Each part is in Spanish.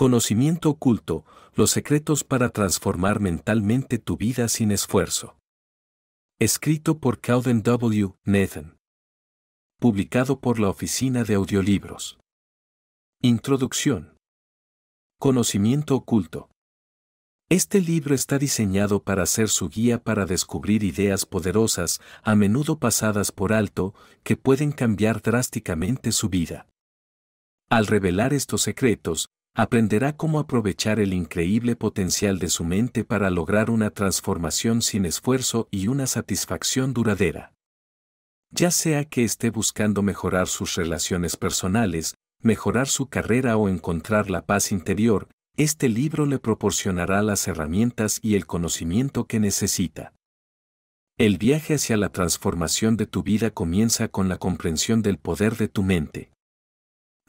Conocimiento oculto, los secretos para transformar mentalmente tu vida sin esfuerzo. Escrito por Cowden W. Nathan. Publicado por la Oficina de Audiolibros. Introducción. Conocimiento oculto. Este libro está diseñado para ser su guía para descubrir ideas poderosas, a menudo pasadas por alto, que pueden cambiar drásticamente su vida. Al revelar estos secretos, aprenderá cómo aprovechar el increíble potencial de su mente para lograr una transformación sin esfuerzo y una satisfacción duradera. Ya sea que esté buscando mejorar sus relaciones personales, mejorar su carrera o encontrar la paz interior, este libro le proporcionará las herramientas y el conocimiento que necesita. El viaje hacia la transformación de tu vida comienza con la comprensión del poder de tu mente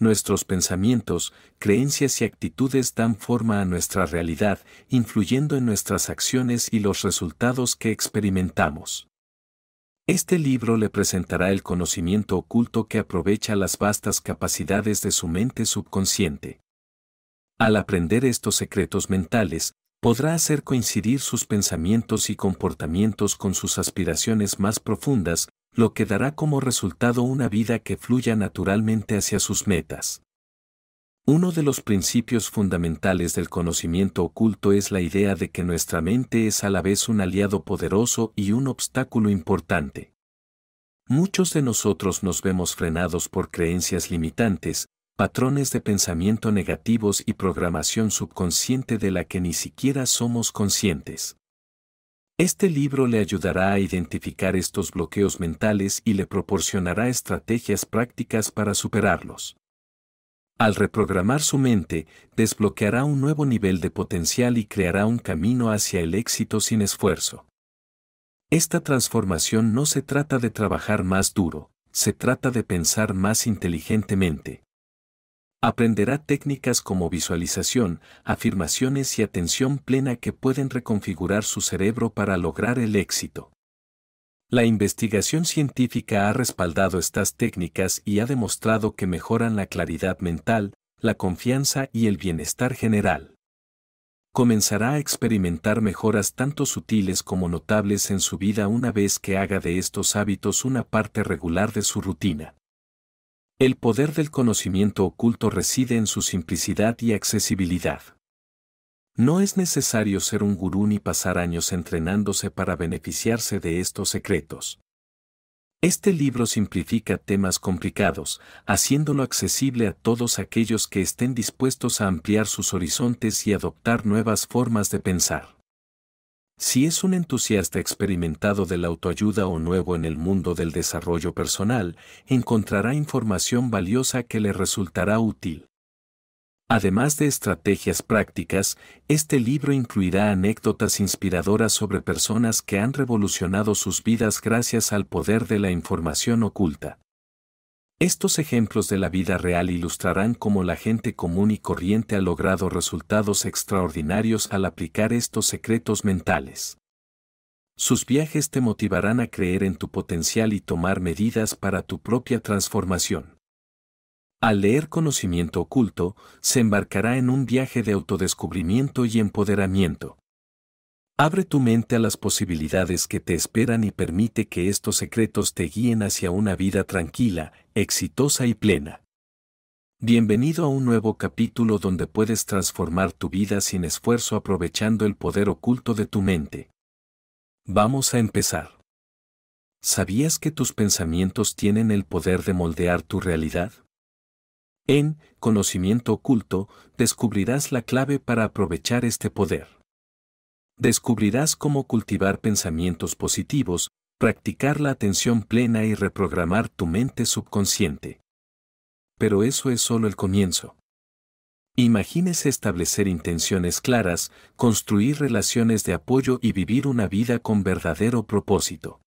nuestros pensamientos, creencias y actitudes dan forma a nuestra realidad, influyendo en nuestras acciones y los resultados que experimentamos. Este libro le presentará el conocimiento oculto que aprovecha las vastas capacidades de su mente subconsciente. Al aprender estos secretos mentales, podrá hacer coincidir sus pensamientos y comportamientos con sus aspiraciones más profundas, lo que dará como resultado una vida que fluya naturalmente hacia sus metas. Uno de los principios fundamentales del conocimiento oculto es la idea de que nuestra mente es a la vez un aliado poderoso y un obstáculo importante. Muchos de nosotros nos vemos frenados por creencias limitantes, patrones de pensamiento negativos y programación subconsciente de la que ni siquiera somos conscientes. Este libro le ayudará a identificar estos bloqueos mentales y le proporcionará estrategias prácticas para superarlos. Al reprogramar su mente, desbloqueará un nuevo nivel de potencial y creará un camino hacia el éxito sin esfuerzo. Esta transformación no se trata de trabajar más duro, se trata de pensar más inteligentemente, Aprenderá técnicas como visualización, afirmaciones y atención plena que pueden reconfigurar su cerebro para lograr el éxito. La investigación científica ha respaldado estas técnicas y ha demostrado que mejoran la claridad mental, la confianza y el bienestar general. Comenzará a experimentar mejoras tanto sutiles como notables en su vida una vez que haga de estos hábitos una parte regular de su rutina. El poder del conocimiento oculto reside en su simplicidad y accesibilidad. No es necesario ser un gurú ni pasar años entrenándose para beneficiarse de estos secretos. Este libro simplifica temas complicados, haciéndolo accesible a todos aquellos que estén dispuestos a ampliar sus horizontes y adoptar nuevas formas de pensar. Si es un entusiasta experimentado de la autoayuda o nuevo en el mundo del desarrollo personal, encontrará información valiosa que le resultará útil. Además de estrategias prácticas, este libro incluirá anécdotas inspiradoras sobre personas que han revolucionado sus vidas gracias al poder de la información oculta. Estos ejemplos de la vida real ilustrarán cómo la gente común y corriente ha logrado resultados extraordinarios al aplicar estos secretos mentales. Sus viajes te motivarán a creer en tu potencial y tomar medidas para tu propia transformación. Al leer conocimiento oculto, se embarcará en un viaje de autodescubrimiento y empoderamiento. Abre tu mente a las posibilidades que te esperan y permite que estos secretos te guíen hacia una vida tranquila, exitosa y plena. Bienvenido a un nuevo capítulo donde puedes transformar tu vida sin esfuerzo aprovechando el poder oculto de tu mente. Vamos a empezar. ¿Sabías que tus pensamientos tienen el poder de moldear tu realidad? En Conocimiento Oculto descubrirás la clave para aprovechar este poder descubrirás cómo cultivar pensamientos positivos, practicar la atención plena y reprogramar tu mente subconsciente. Pero eso es solo el comienzo. Imagínese establecer intenciones claras, construir relaciones de apoyo y vivir una vida con verdadero propósito.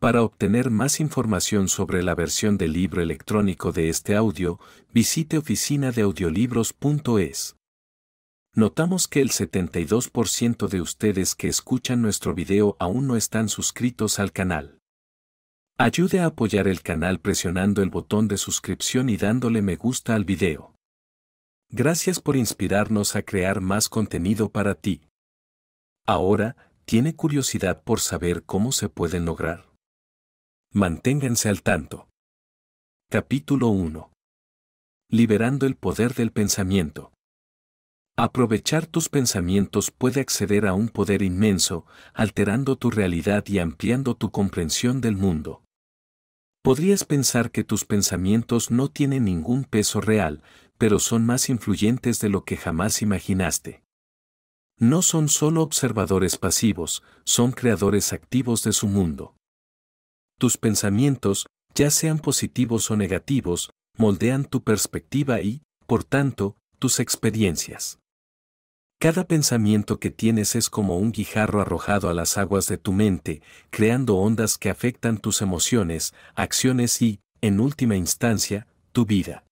Para obtener más información sobre la versión del libro electrónico de este audio, visite oficinadeaudiolibros.es. Notamos que el 72% de ustedes que escuchan nuestro video aún no están suscritos al canal. Ayude a apoyar el canal presionando el botón de suscripción y dándole me gusta al video. Gracias por inspirarnos a crear más contenido para ti. Ahora, ¿tiene curiosidad por saber cómo se pueden lograr? Manténganse al tanto. Capítulo 1. Liberando el poder del pensamiento. Aprovechar tus pensamientos puede acceder a un poder inmenso, alterando tu realidad y ampliando tu comprensión del mundo. Podrías pensar que tus pensamientos no tienen ningún peso real, pero son más influyentes de lo que jamás imaginaste. No son solo observadores pasivos, son creadores activos de su mundo. Tus pensamientos, ya sean positivos o negativos, moldean tu perspectiva y, por tanto, tus experiencias. Cada pensamiento que tienes es como un guijarro arrojado a las aguas de tu mente, creando ondas que afectan tus emociones, acciones y, en última instancia, tu vida.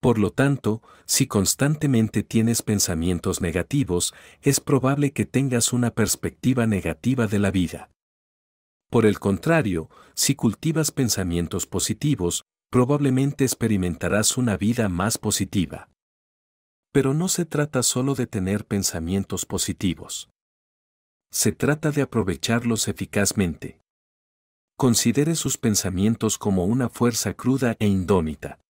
Por lo tanto, si constantemente tienes pensamientos negativos, es probable que tengas una perspectiva negativa de la vida. Por el contrario, si cultivas pensamientos positivos, probablemente experimentarás una vida más positiva. Pero no se trata solo de tener pensamientos positivos. Se trata de aprovecharlos eficazmente. Considere sus pensamientos como una fuerza cruda e indómita.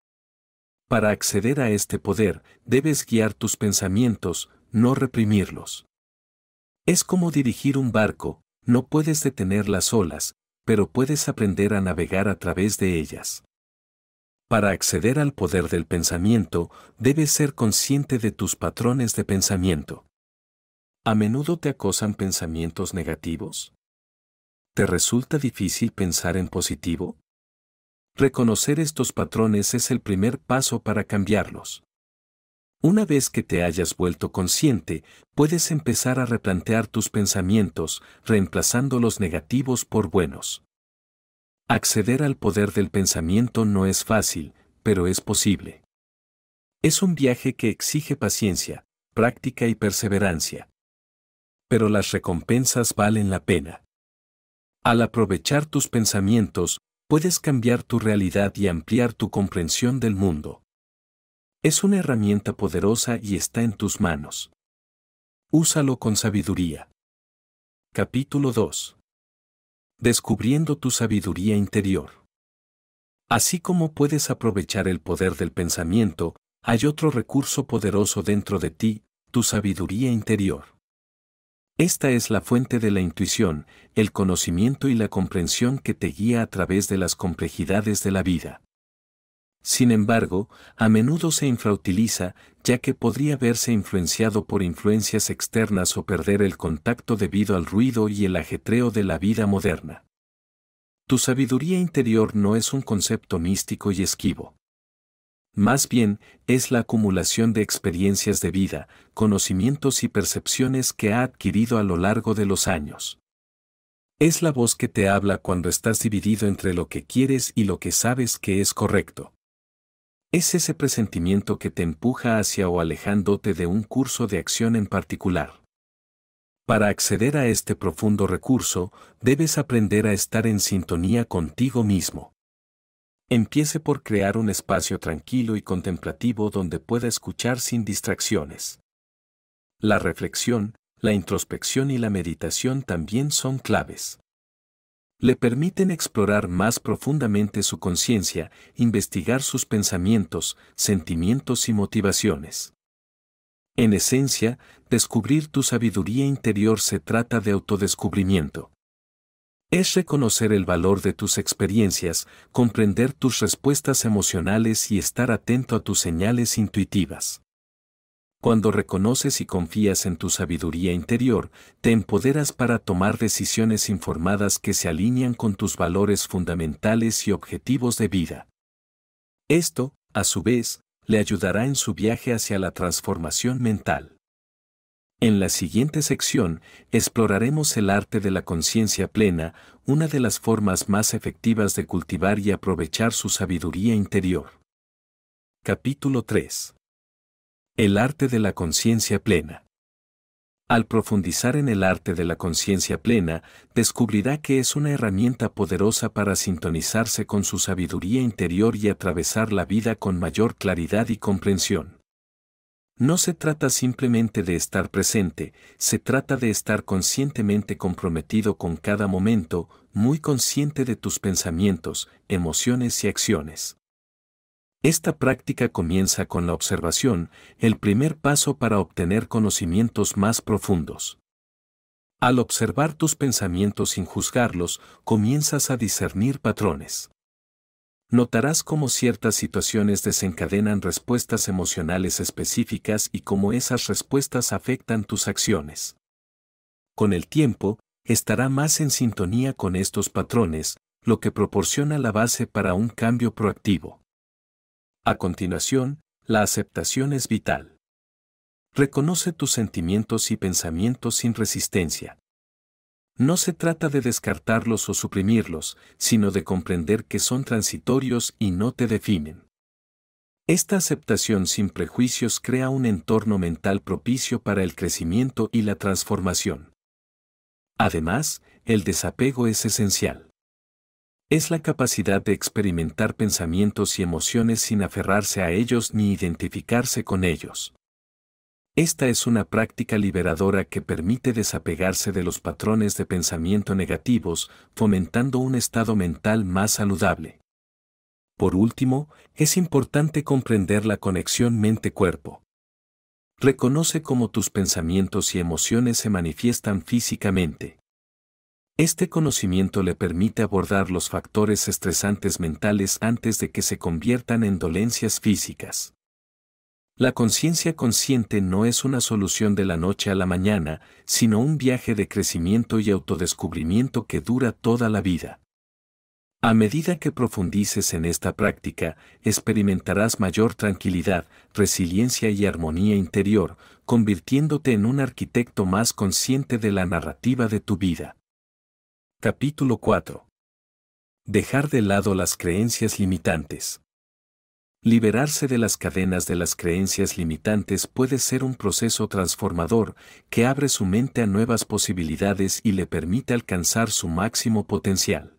Para acceder a este poder, debes guiar tus pensamientos, no reprimirlos. Es como dirigir un barco, no puedes detener las olas, pero puedes aprender a navegar a través de ellas. Para acceder al poder del pensamiento, debes ser consciente de tus patrones de pensamiento. ¿A menudo te acosan pensamientos negativos? ¿Te resulta difícil pensar en positivo? Reconocer estos patrones es el primer paso para cambiarlos. Una vez que te hayas vuelto consciente, puedes empezar a replantear tus pensamientos, reemplazando los negativos por buenos. Acceder al poder del pensamiento no es fácil, pero es posible. Es un viaje que exige paciencia, práctica y perseverancia. Pero las recompensas valen la pena. Al aprovechar tus pensamientos, puedes cambiar tu realidad y ampliar tu comprensión del mundo. Es una herramienta poderosa y está en tus manos. Úsalo con sabiduría. Capítulo 2 descubriendo tu sabiduría interior. Así como puedes aprovechar el poder del pensamiento, hay otro recurso poderoso dentro de ti, tu sabiduría interior. Esta es la fuente de la intuición, el conocimiento y la comprensión que te guía a través de las complejidades de la vida. Sin embargo, a menudo se infrautiliza, ya que podría verse influenciado por influencias externas o perder el contacto debido al ruido y el ajetreo de la vida moderna. Tu sabiduría interior no es un concepto místico y esquivo. Más bien, es la acumulación de experiencias de vida, conocimientos y percepciones que ha adquirido a lo largo de los años. Es la voz que te habla cuando estás dividido entre lo que quieres y lo que sabes que es correcto. Es ese presentimiento que te empuja hacia o alejándote de un curso de acción en particular. Para acceder a este profundo recurso, debes aprender a estar en sintonía contigo mismo. Empiece por crear un espacio tranquilo y contemplativo donde pueda escuchar sin distracciones. La reflexión, la introspección y la meditación también son claves le permiten explorar más profundamente su conciencia, investigar sus pensamientos, sentimientos y motivaciones. En esencia, descubrir tu sabiduría interior se trata de autodescubrimiento. Es reconocer el valor de tus experiencias, comprender tus respuestas emocionales y estar atento a tus señales intuitivas. Cuando reconoces y confías en tu sabiduría interior, te empoderas para tomar decisiones informadas que se alinean con tus valores fundamentales y objetivos de vida. Esto, a su vez, le ayudará en su viaje hacia la transformación mental. En la siguiente sección, exploraremos el arte de la conciencia plena, una de las formas más efectivas de cultivar y aprovechar su sabiduría interior. Capítulo 3. El arte de la conciencia plena. Al profundizar en el arte de la conciencia plena, descubrirá que es una herramienta poderosa para sintonizarse con su sabiduría interior y atravesar la vida con mayor claridad y comprensión. No se trata simplemente de estar presente, se trata de estar conscientemente comprometido con cada momento, muy consciente de tus pensamientos, emociones y acciones. Esta práctica comienza con la observación, el primer paso para obtener conocimientos más profundos. Al observar tus pensamientos sin juzgarlos, comienzas a discernir patrones. Notarás cómo ciertas situaciones desencadenan respuestas emocionales específicas y cómo esas respuestas afectan tus acciones. Con el tiempo, estará más en sintonía con estos patrones, lo que proporciona la base para un cambio proactivo. A continuación, la aceptación es vital. Reconoce tus sentimientos y pensamientos sin resistencia. No se trata de descartarlos o suprimirlos, sino de comprender que son transitorios y no te definen. Esta aceptación sin prejuicios crea un entorno mental propicio para el crecimiento y la transformación. Además, el desapego es esencial es la capacidad de experimentar pensamientos y emociones sin aferrarse a ellos ni identificarse con ellos. Esta es una práctica liberadora que permite desapegarse de los patrones de pensamiento negativos, fomentando un estado mental más saludable. Por último, es importante comprender la conexión mente-cuerpo. Reconoce cómo tus pensamientos y emociones se manifiestan físicamente. Este conocimiento le permite abordar los factores estresantes mentales antes de que se conviertan en dolencias físicas. La conciencia consciente no es una solución de la noche a la mañana, sino un viaje de crecimiento y autodescubrimiento que dura toda la vida. A medida que profundices en esta práctica, experimentarás mayor tranquilidad, resiliencia y armonía interior, convirtiéndote en un arquitecto más consciente de la narrativa de tu vida. Capítulo 4. Dejar de lado las creencias limitantes. Liberarse de las cadenas de las creencias limitantes puede ser un proceso transformador que abre su mente a nuevas posibilidades y le permite alcanzar su máximo potencial.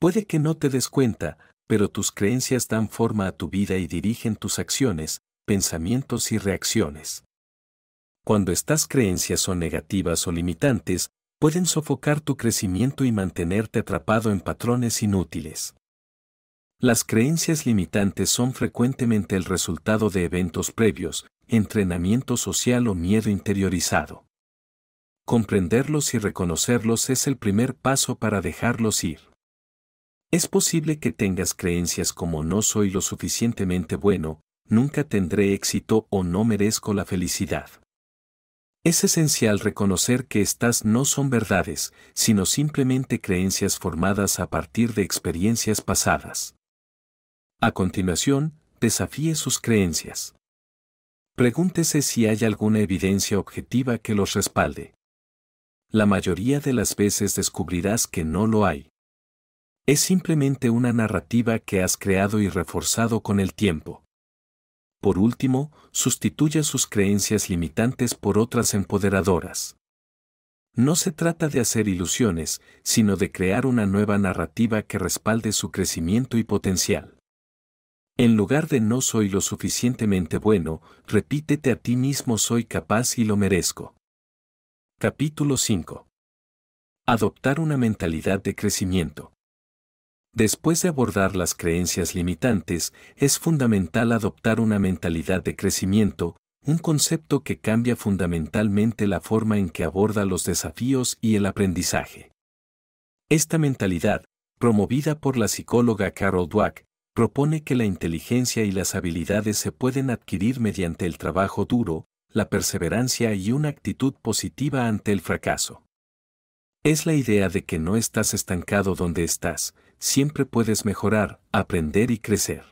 Puede que no te des cuenta, pero tus creencias dan forma a tu vida y dirigen tus acciones, pensamientos y reacciones. Cuando estas creencias son negativas o limitantes, pueden sofocar tu crecimiento y mantenerte atrapado en patrones inútiles. Las creencias limitantes son frecuentemente el resultado de eventos previos, entrenamiento social o miedo interiorizado. Comprenderlos y reconocerlos es el primer paso para dejarlos ir. Es posible que tengas creencias como no soy lo suficientemente bueno, nunca tendré éxito o no merezco la felicidad. Es esencial reconocer que estas no son verdades, sino simplemente creencias formadas a partir de experiencias pasadas. A continuación, desafíe sus creencias. Pregúntese si hay alguna evidencia objetiva que los respalde. La mayoría de las veces descubrirás que no lo hay. Es simplemente una narrativa que has creado y reforzado con el tiempo. Por último, sustituya sus creencias limitantes por otras empoderadoras. No se trata de hacer ilusiones, sino de crear una nueva narrativa que respalde su crecimiento y potencial. En lugar de no soy lo suficientemente bueno, repítete a ti mismo soy capaz y lo merezco. Capítulo 5. Adoptar una mentalidad de crecimiento. Después de abordar las creencias limitantes, es fundamental adoptar una mentalidad de crecimiento, un concepto que cambia fundamentalmente la forma en que aborda los desafíos y el aprendizaje. Esta mentalidad, promovida por la psicóloga Carol Dweck, propone que la inteligencia y las habilidades se pueden adquirir mediante el trabajo duro, la perseverancia y una actitud positiva ante el fracaso. Es la idea de que no estás estancado donde estás, siempre puedes mejorar, aprender y crecer.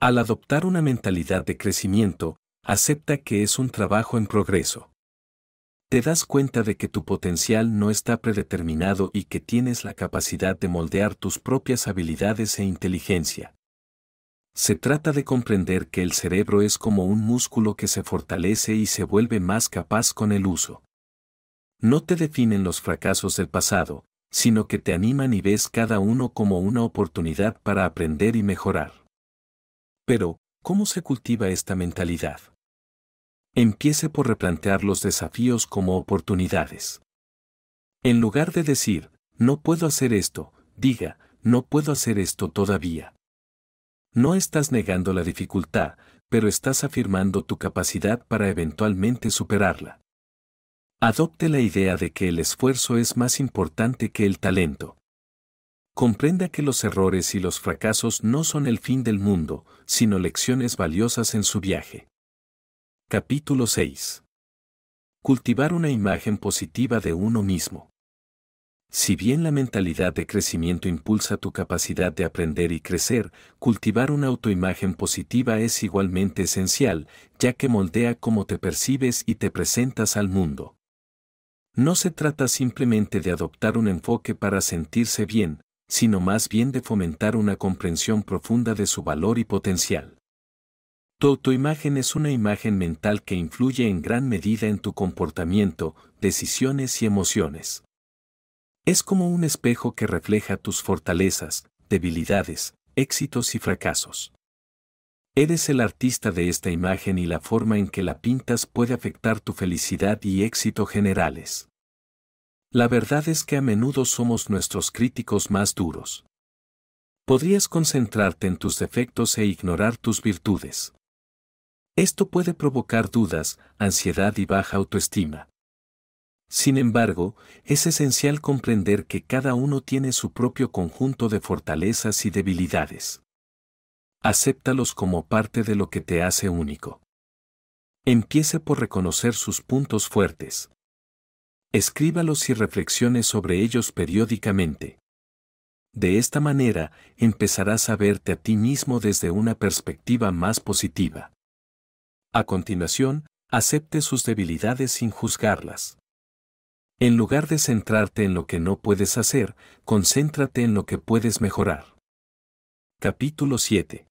Al adoptar una mentalidad de crecimiento, acepta que es un trabajo en progreso. Te das cuenta de que tu potencial no está predeterminado y que tienes la capacidad de moldear tus propias habilidades e inteligencia. Se trata de comprender que el cerebro es como un músculo que se fortalece y se vuelve más capaz con el uso. No te definen los fracasos del pasado, sino que te animan y ves cada uno como una oportunidad para aprender y mejorar. Pero, ¿cómo se cultiva esta mentalidad? Empiece por replantear los desafíos como oportunidades. En lugar de decir, no puedo hacer esto, diga, no puedo hacer esto todavía. No estás negando la dificultad, pero estás afirmando tu capacidad para eventualmente superarla. Adopte la idea de que el esfuerzo es más importante que el talento. Comprenda que los errores y los fracasos no son el fin del mundo, sino lecciones valiosas en su viaje. Capítulo 6. Cultivar una imagen positiva de uno mismo. Si bien la mentalidad de crecimiento impulsa tu capacidad de aprender y crecer, cultivar una autoimagen positiva es igualmente esencial, ya que moldea cómo te percibes y te presentas al mundo. No se trata simplemente de adoptar un enfoque para sentirse bien, sino más bien de fomentar una comprensión profunda de su valor y potencial. Tu autoimagen es una imagen mental que influye en gran medida en tu comportamiento, decisiones y emociones. Es como un espejo que refleja tus fortalezas, debilidades, éxitos y fracasos. Eres el artista de esta imagen y la forma en que la pintas puede afectar tu felicidad y éxito generales. La verdad es que a menudo somos nuestros críticos más duros. Podrías concentrarte en tus defectos e ignorar tus virtudes. Esto puede provocar dudas, ansiedad y baja autoestima. Sin embargo, es esencial comprender que cada uno tiene su propio conjunto de fortalezas y debilidades acéptalos como parte de lo que te hace único. Empiece por reconocer sus puntos fuertes. Escríbalos y reflexione sobre ellos periódicamente. De esta manera, empezarás a verte a ti mismo desde una perspectiva más positiva. A continuación, acepte sus debilidades sin juzgarlas. En lugar de centrarte en lo que no puedes hacer, concéntrate en lo que puedes mejorar. Capítulo 7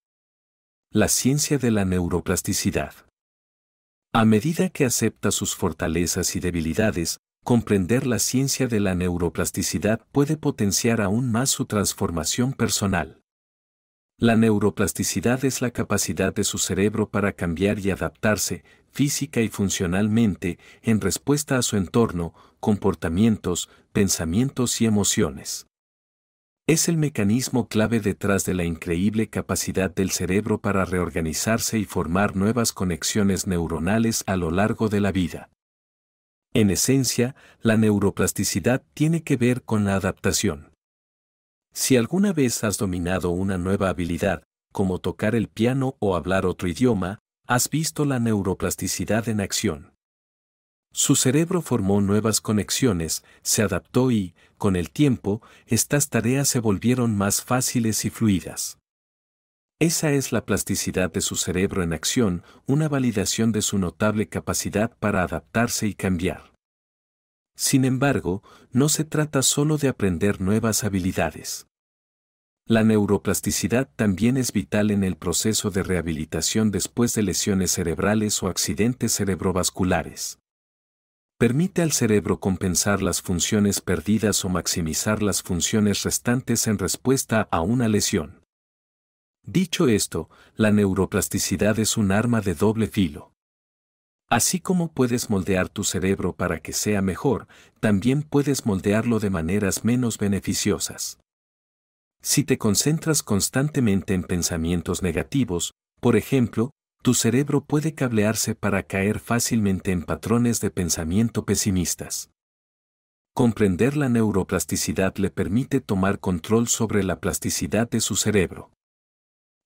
la ciencia de la neuroplasticidad. A medida que acepta sus fortalezas y debilidades, comprender la ciencia de la neuroplasticidad puede potenciar aún más su transformación personal. La neuroplasticidad es la capacidad de su cerebro para cambiar y adaptarse, física y funcionalmente, en respuesta a su entorno, comportamientos, pensamientos y emociones es el mecanismo clave detrás de la increíble capacidad del cerebro para reorganizarse y formar nuevas conexiones neuronales a lo largo de la vida. En esencia, la neuroplasticidad tiene que ver con la adaptación. Si alguna vez has dominado una nueva habilidad, como tocar el piano o hablar otro idioma, has visto la neuroplasticidad en acción. Su cerebro formó nuevas conexiones, se adaptó y, con el tiempo, estas tareas se volvieron más fáciles y fluidas. Esa es la plasticidad de su cerebro en acción, una validación de su notable capacidad para adaptarse y cambiar. Sin embargo, no se trata solo de aprender nuevas habilidades. La neuroplasticidad también es vital en el proceso de rehabilitación después de lesiones cerebrales o accidentes cerebrovasculares permite al cerebro compensar las funciones perdidas o maximizar las funciones restantes en respuesta a una lesión. Dicho esto, la neuroplasticidad es un arma de doble filo. Así como puedes moldear tu cerebro para que sea mejor, también puedes moldearlo de maneras menos beneficiosas. Si te concentras constantemente en pensamientos negativos, por ejemplo, tu cerebro puede cablearse para caer fácilmente en patrones de pensamiento pesimistas. Comprender la neuroplasticidad le permite tomar control sobre la plasticidad de su cerebro.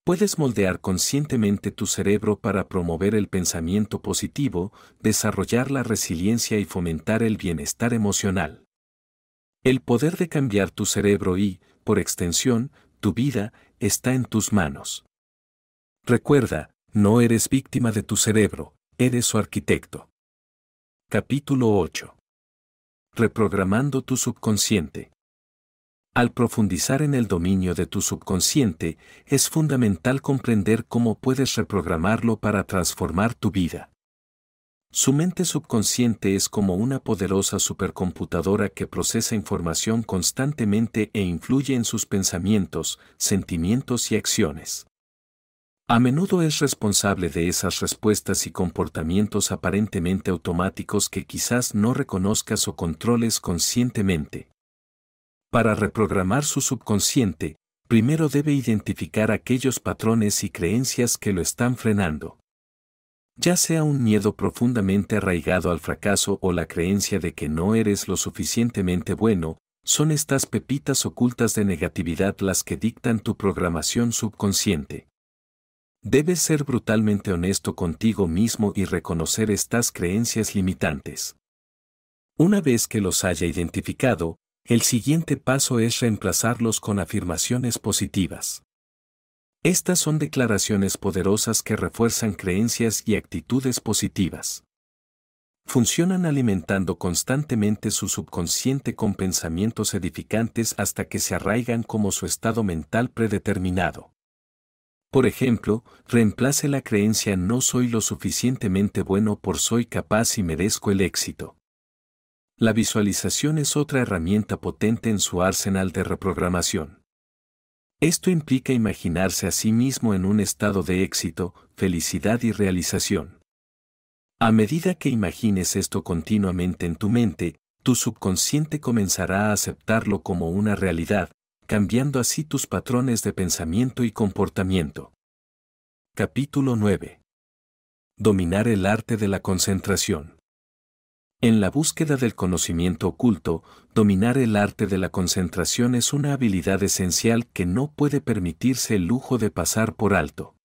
Puedes moldear conscientemente tu cerebro para promover el pensamiento positivo, desarrollar la resiliencia y fomentar el bienestar emocional. El poder de cambiar tu cerebro y, por extensión, tu vida, está en tus manos. Recuerda, no eres víctima de tu cerebro, eres su arquitecto. Capítulo 8. Reprogramando tu subconsciente. Al profundizar en el dominio de tu subconsciente, es fundamental comprender cómo puedes reprogramarlo para transformar tu vida. Su mente subconsciente es como una poderosa supercomputadora que procesa información constantemente e influye en sus pensamientos, sentimientos y acciones. A menudo es responsable de esas respuestas y comportamientos aparentemente automáticos que quizás no reconozcas o controles conscientemente. Para reprogramar su subconsciente, primero debe identificar aquellos patrones y creencias que lo están frenando. Ya sea un miedo profundamente arraigado al fracaso o la creencia de que no eres lo suficientemente bueno, son estas pepitas ocultas de negatividad las que dictan tu programación subconsciente. Debes ser brutalmente honesto contigo mismo y reconocer estas creencias limitantes. Una vez que los haya identificado, el siguiente paso es reemplazarlos con afirmaciones positivas. Estas son declaraciones poderosas que refuerzan creencias y actitudes positivas. Funcionan alimentando constantemente su subconsciente con pensamientos edificantes hasta que se arraigan como su estado mental predeterminado. Por ejemplo, reemplace la creencia no soy lo suficientemente bueno por soy capaz y merezco el éxito. La visualización es otra herramienta potente en su arsenal de reprogramación. Esto implica imaginarse a sí mismo en un estado de éxito, felicidad y realización. A medida que imagines esto continuamente en tu mente, tu subconsciente comenzará a aceptarlo como una realidad, cambiando así tus patrones de pensamiento y comportamiento. Capítulo 9. Dominar el arte de la concentración. En la búsqueda del conocimiento oculto, dominar el arte de la concentración es una habilidad esencial que no puede permitirse el lujo de pasar por alto.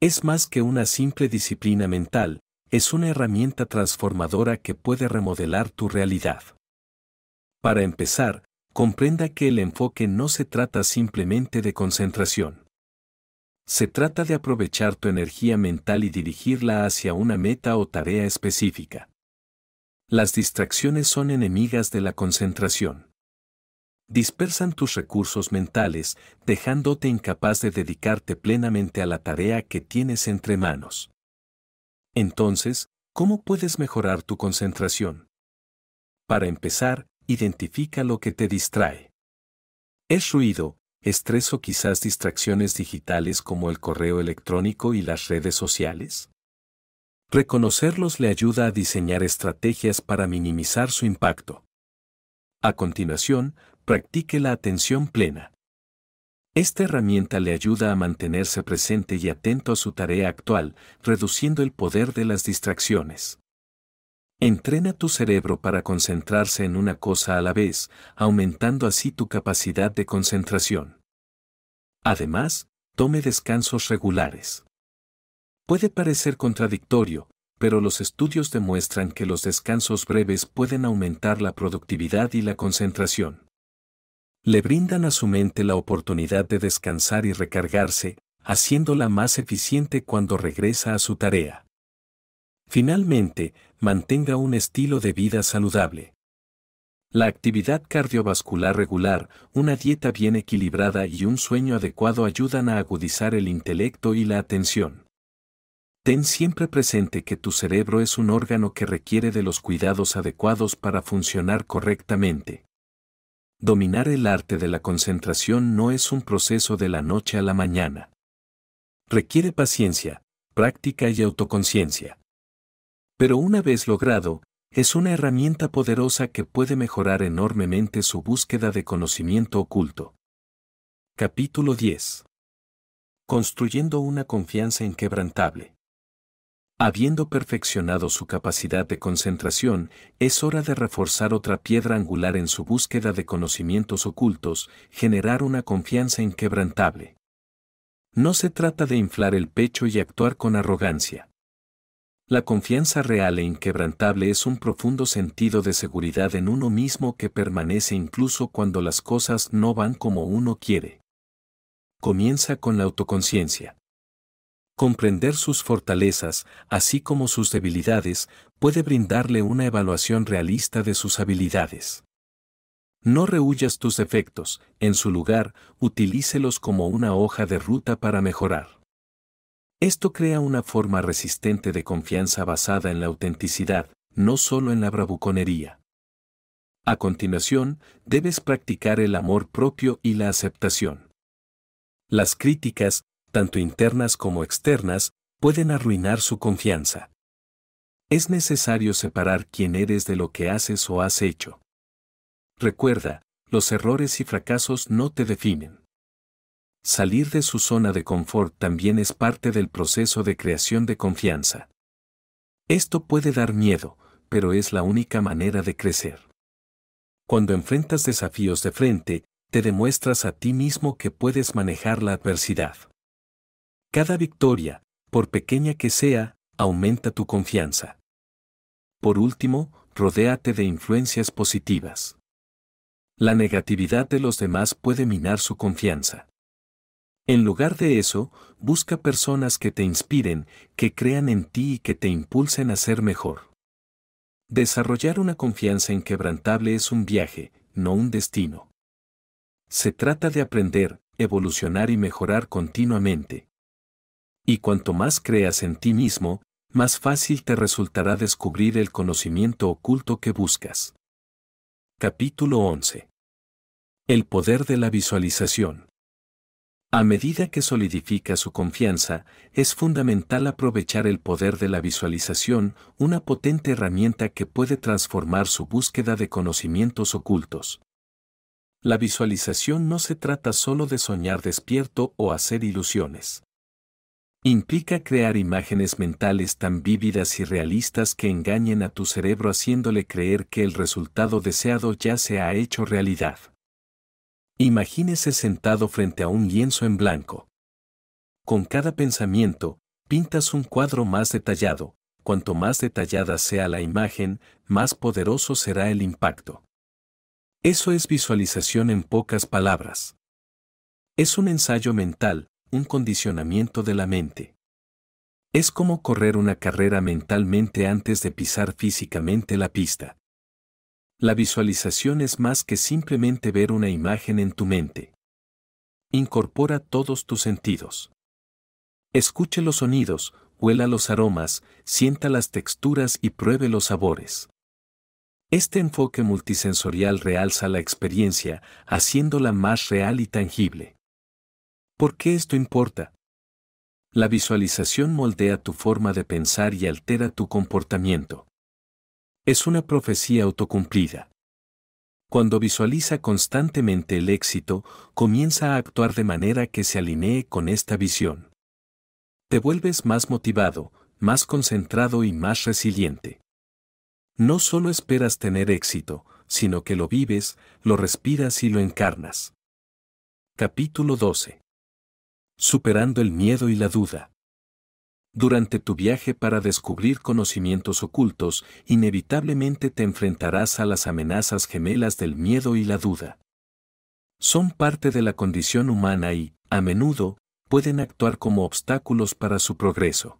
Es más que una simple disciplina mental, es una herramienta transformadora que puede remodelar tu realidad. Para empezar, comprenda que el enfoque no se trata simplemente de concentración. Se trata de aprovechar tu energía mental y dirigirla hacia una meta o tarea específica. Las distracciones son enemigas de la concentración. Dispersan tus recursos mentales, dejándote incapaz de dedicarte plenamente a la tarea que tienes entre manos. Entonces, ¿cómo puedes mejorar tu concentración? Para empezar, identifica lo que te distrae. Es ruido, estrés o quizás distracciones digitales como el correo electrónico y las redes sociales. Reconocerlos le ayuda a diseñar estrategias para minimizar su impacto. A continuación, practique la atención plena. Esta herramienta le ayuda a mantenerse presente y atento a su tarea actual, reduciendo el poder de las distracciones. Entrena tu cerebro para concentrarse en una cosa a la vez, aumentando así tu capacidad de concentración. Además, tome descansos regulares. Puede parecer contradictorio, pero los estudios demuestran que los descansos breves pueden aumentar la productividad y la concentración. Le brindan a su mente la oportunidad de descansar y recargarse, haciéndola más eficiente cuando regresa a su tarea. Finalmente, mantenga un estilo de vida saludable. La actividad cardiovascular regular, una dieta bien equilibrada y un sueño adecuado ayudan a agudizar el intelecto y la atención. Ten siempre presente que tu cerebro es un órgano que requiere de los cuidados adecuados para funcionar correctamente. Dominar el arte de la concentración no es un proceso de la noche a la mañana. Requiere paciencia, práctica y autoconciencia. Pero una vez logrado, es una herramienta poderosa que puede mejorar enormemente su búsqueda de conocimiento oculto. Capítulo 10. Construyendo una confianza inquebrantable. Habiendo perfeccionado su capacidad de concentración, es hora de reforzar otra piedra angular en su búsqueda de conocimientos ocultos, generar una confianza inquebrantable. No se trata de inflar el pecho y actuar con arrogancia. La confianza real e inquebrantable es un profundo sentido de seguridad en uno mismo que permanece incluso cuando las cosas no van como uno quiere. Comienza con la autoconciencia. Comprender sus fortalezas, así como sus debilidades, puede brindarle una evaluación realista de sus habilidades. No rehuyas tus defectos, en su lugar, utilícelos como una hoja de ruta para mejorar. Esto crea una forma resistente de confianza basada en la autenticidad, no solo en la bravuconería. A continuación, debes practicar el amor propio y la aceptación. Las críticas, tanto internas como externas, pueden arruinar su confianza. Es necesario separar quién eres de lo que haces o has hecho. Recuerda, los errores y fracasos no te definen. Salir de su zona de confort también es parte del proceso de creación de confianza. Esto puede dar miedo, pero es la única manera de crecer. Cuando enfrentas desafíos de frente, te demuestras a ti mismo que puedes manejar la adversidad. Cada victoria, por pequeña que sea, aumenta tu confianza. Por último, rodéate de influencias positivas. La negatividad de los demás puede minar su confianza. En lugar de eso, busca personas que te inspiren, que crean en ti y que te impulsen a ser mejor. Desarrollar una confianza inquebrantable es un viaje, no un destino. Se trata de aprender, evolucionar y mejorar continuamente. Y cuanto más creas en ti mismo, más fácil te resultará descubrir el conocimiento oculto que buscas. Capítulo 11. El poder de la visualización. A medida que solidifica su confianza, es fundamental aprovechar el poder de la visualización, una potente herramienta que puede transformar su búsqueda de conocimientos ocultos. La visualización no se trata solo de soñar despierto o hacer ilusiones. Implica crear imágenes mentales tan vívidas y realistas que engañen a tu cerebro haciéndole creer que el resultado deseado ya se ha hecho realidad. Imagínese sentado frente a un lienzo en blanco. Con cada pensamiento, pintas un cuadro más detallado, cuanto más detallada sea la imagen, más poderoso será el impacto. Eso es visualización en pocas palabras. Es un ensayo mental, un condicionamiento de la mente. Es como correr una carrera mentalmente antes de pisar físicamente la pista. La visualización es más que simplemente ver una imagen en tu mente. Incorpora todos tus sentidos. Escuche los sonidos, huela los aromas, sienta las texturas y pruebe los sabores. Este enfoque multisensorial realza la experiencia, haciéndola más real y tangible. ¿Por qué esto importa? La visualización moldea tu forma de pensar y altera tu comportamiento. Es una profecía autocumplida. Cuando visualiza constantemente el éxito, comienza a actuar de manera que se alinee con esta visión. Te vuelves más motivado, más concentrado y más resiliente. No solo esperas tener éxito, sino que lo vives, lo respiras y lo encarnas. Capítulo 12. Superando el miedo y la duda. Durante tu viaje para descubrir conocimientos ocultos, inevitablemente te enfrentarás a las amenazas gemelas del miedo y la duda. Son parte de la condición humana y, a menudo, pueden actuar como obstáculos para su progreso.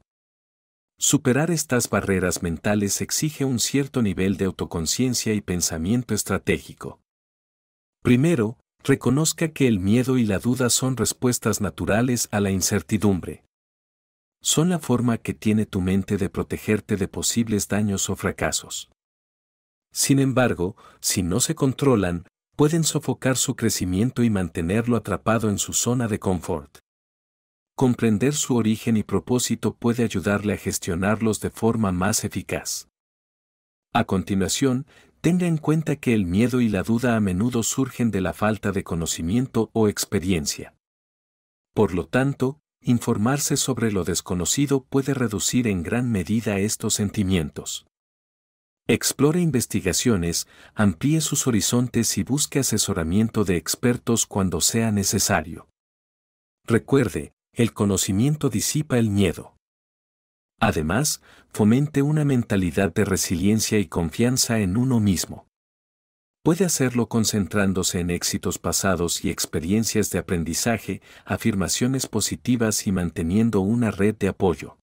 Superar estas barreras mentales exige un cierto nivel de autoconciencia y pensamiento estratégico. Primero, reconozca que el miedo y la duda son respuestas naturales a la incertidumbre son la forma que tiene tu mente de protegerte de posibles daños o fracasos. Sin embargo, si no se controlan, pueden sofocar su crecimiento y mantenerlo atrapado en su zona de confort. Comprender su origen y propósito puede ayudarle a gestionarlos de forma más eficaz. A continuación, tenga en cuenta que el miedo y la duda a menudo surgen de la falta de conocimiento o experiencia. Por lo tanto, Informarse sobre lo desconocido puede reducir en gran medida estos sentimientos. Explore investigaciones, amplíe sus horizontes y busque asesoramiento de expertos cuando sea necesario. Recuerde, el conocimiento disipa el miedo. Además, fomente una mentalidad de resiliencia y confianza en uno mismo. Puede hacerlo concentrándose en éxitos pasados y experiencias de aprendizaje, afirmaciones positivas y manteniendo una red de apoyo.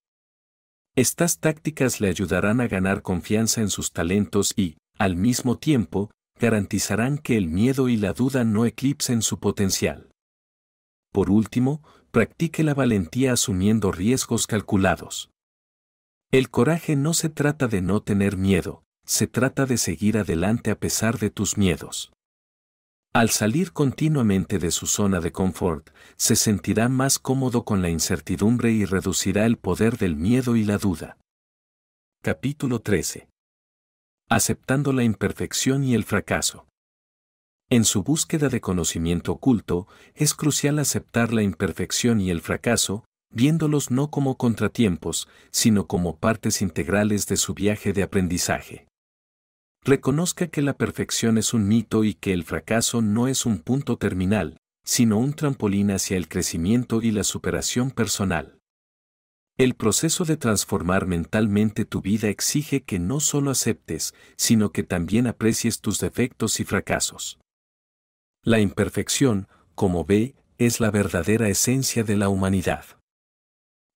Estas tácticas le ayudarán a ganar confianza en sus talentos y, al mismo tiempo, garantizarán que el miedo y la duda no eclipsen su potencial. Por último, practique la valentía asumiendo riesgos calculados. El coraje no se trata de no tener miedo, se trata de seguir adelante a pesar de tus miedos. Al salir continuamente de su zona de confort, se sentirá más cómodo con la incertidumbre y reducirá el poder del miedo y la duda. Capítulo 13. Aceptando la imperfección y el fracaso. En su búsqueda de conocimiento oculto, es crucial aceptar la imperfección y el fracaso, viéndolos no como contratiempos, sino como partes integrales de su viaje de aprendizaje reconozca que la perfección es un mito y que el fracaso no es un punto terminal, sino un trampolín hacia el crecimiento y la superación personal. El proceso de transformar mentalmente tu vida exige que no solo aceptes, sino que también aprecies tus defectos y fracasos. La imperfección, como ve, es la verdadera esencia de la humanidad.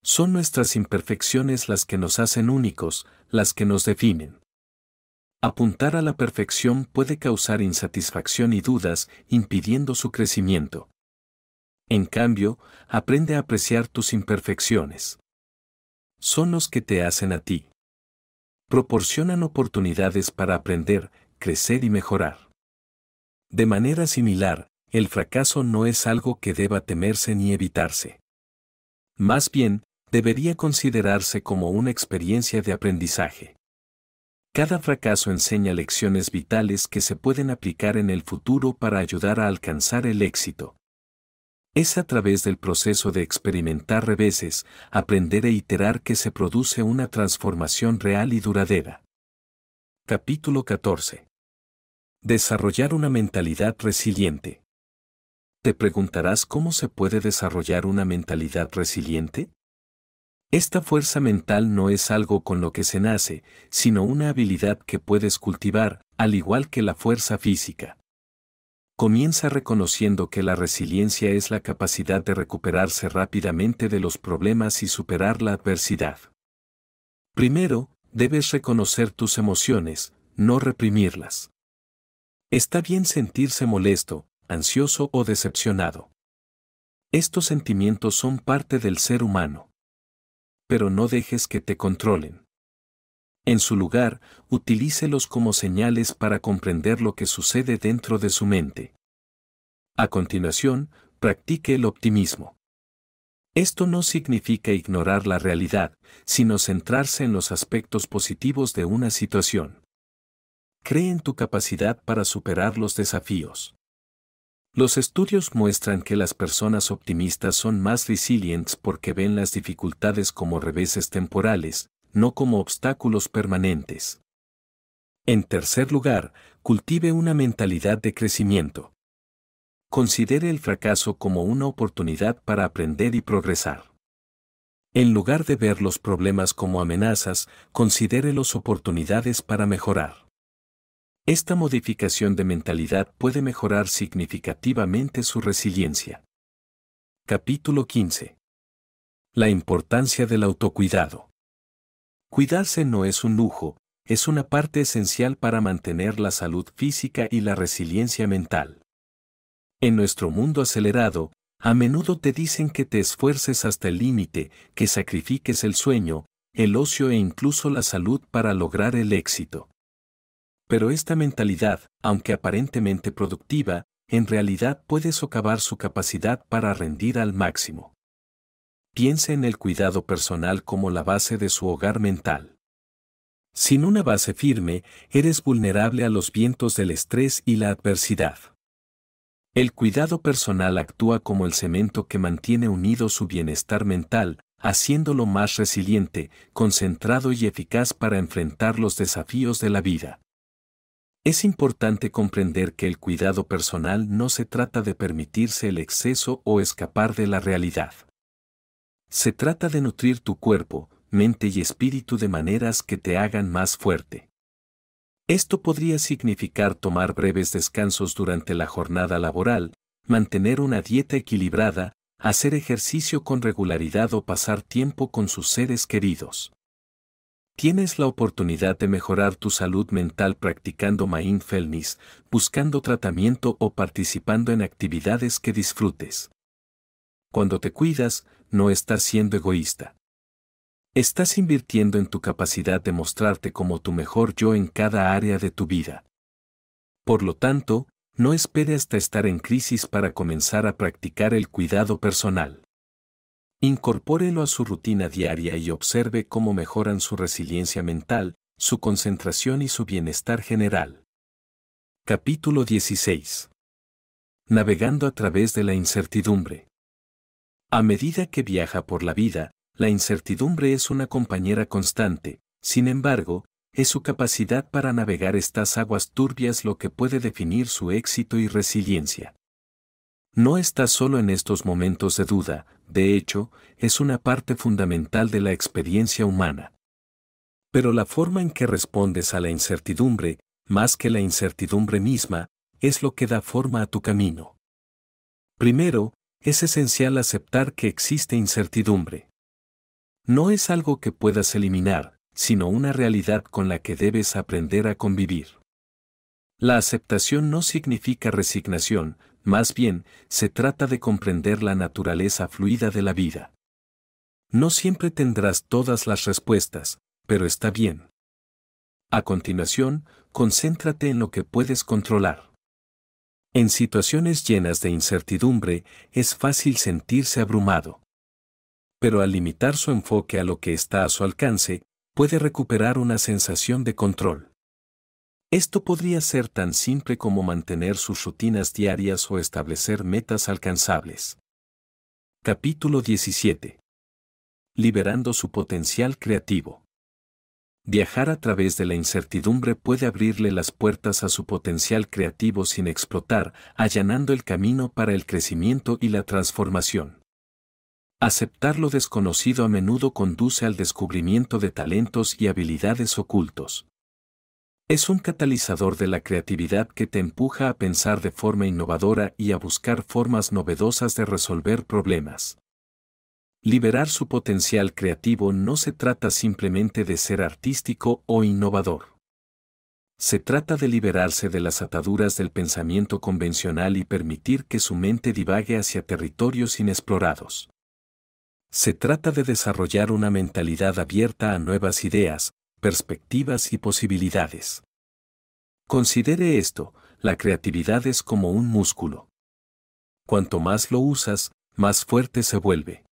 Son nuestras imperfecciones las que nos hacen únicos, las que nos definen. Apuntar a la perfección puede causar insatisfacción y dudas, impidiendo su crecimiento. En cambio, aprende a apreciar tus imperfecciones. Son los que te hacen a ti. Proporcionan oportunidades para aprender, crecer y mejorar. De manera similar, el fracaso no es algo que deba temerse ni evitarse. Más bien, debería considerarse como una experiencia de aprendizaje. Cada fracaso enseña lecciones vitales que se pueden aplicar en el futuro para ayudar a alcanzar el éxito. Es a través del proceso de experimentar reveses, aprender e iterar que se produce una transformación real y duradera. Capítulo 14. Desarrollar una mentalidad resiliente. ¿Te preguntarás cómo se puede desarrollar una mentalidad resiliente? Esta fuerza mental no es algo con lo que se nace, sino una habilidad que puedes cultivar, al igual que la fuerza física. Comienza reconociendo que la resiliencia es la capacidad de recuperarse rápidamente de los problemas y superar la adversidad. Primero, debes reconocer tus emociones, no reprimirlas. Está bien sentirse molesto, ansioso o decepcionado. Estos sentimientos son parte del ser humano pero no dejes que te controlen. En su lugar, utilícelos como señales para comprender lo que sucede dentro de su mente. A continuación, practique el optimismo. Esto no significa ignorar la realidad, sino centrarse en los aspectos positivos de una situación. Cree en tu capacidad para superar los desafíos. Los estudios muestran que las personas optimistas son más resilientes porque ven las dificultades como reveses temporales, no como obstáculos permanentes. En tercer lugar, cultive una mentalidad de crecimiento. Considere el fracaso como una oportunidad para aprender y progresar. En lugar de ver los problemas como amenazas, considérelos oportunidades para mejorar. Esta modificación de mentalidad puede mejorar significativamente su resiliencia. Capítulo 15. La importancia del autocuidado. Cuidarse no es un lujo, es una parte esencial para mantener la salud física y la resiliencia mental. En nuestro mundo acelerado, a menudo te dicen que te esfuerces hasta el límite, que sacrifiques el sueño, el ocio e incluso la salud para lograr el éxito. Pero esta mentalidad, aunque aparentemente productiva, en realidad puede socavar su capacidad para rendir al máximo. Piense en el cuidado personal como la base de su hogar mental. Sin una base firme, eres vulnerable a los vientos del estrés y la adversidad. El cuidado personal actúa como el cemento que mantiene unido su bienestar mental, haciéndolo más resiliente, concentrado y eficaz para enfrentar los desafíos de la vida. Es importante comprender que el cuidado personal no se trata de permitirse el exceso o escapar de la realidad. Se trata de nutrir tu cuerpo, mente y espíritu de maneras que te hagan más fuerte. Esto podría significar tomar breves descansos durante la jornada laboral, mantener una dieta equilibrada, hacer ejercicio con regularidad o pasar tiempo con sus seres queridos. Tienes la oportunidad de mejorar tu salud mental practicando mindfulness, buscando tratamiento o participando en actividades que disfrutes. Cuando te cuidas, no estás siendo egoísta. Estás invirtiendo en tu capacidad de mostrarte como tu mejor yo en cada área de tu vida. Por lo tanto, no espere hasta estar en crisis para comenzar a practicar el cuidado personal. Incorpórelo a su rutina diaria y observe cómo mejoran su resiliencia mental, su concentración y su bienestar general. Capítulo 16. Navegando a través de la incertidumbre. A medida que viaja por la vida, la incertidumbre es una compañera constante, sin embargo, es su capacidad para navegar estas aguas turbias lo que puede definir su éxito y resiliencia. No está solo en estos momentos de duda, de hecho, es una parte fundamental de la experiencia humana. Pero la forma en que respondes a la incertidumbre, más que la incertidumbre misma, es lo que da forma a tu camino. Primero, es esencial aceptar que existe incertidumbre. No es algo que puedas eliminar, sino una realidad con la que debes aprender a convivir. La aceptación no significa resignación, más bien, se trata de comprender la naturaleza fluida de la vida. No siempre tendrás todas las respuestas, pero está bien. A continuación, concéntrate en lo que puedes controlar. En situaciones llenas de incertidumbre, es fácil sentirse abrumado. Pero al limitar su enfoque a lo que está a su alcance, puede recuperar una sensación de control. Esto podría ser tan simple como mantener sus rutinas diarias o establecer metas alcanzables. Capítulo 17. Liberando su potencial creativo. Viajar a través de la incertidumbre puede abrirle las puertas a su potencial creativo sin explotar, allanando el camino para el crecimiento y la transformación. Aceptar lo desconocido a menudo conduce al descubrimiento de talentos y habilidades ocultos. Es un catalizador de la creatividad que te empuja a pensar de forma innovadora y a buscar formas novedosas de resolver problemas. Liberar su potencial creativo no se trata simplemente de ser artístico o innovador. Se trata de liberarse de las ataduras del pensamiento convencional y permitir que su mente divague hacia territorios inexplorados. Se trata de desarrollar una mentalidad abierta a nuevas ideas, perspectivas y posibilidades. Considere esto, la creatividad es como un músculo. Cuanto más lo usas, más fuerte se vuelve.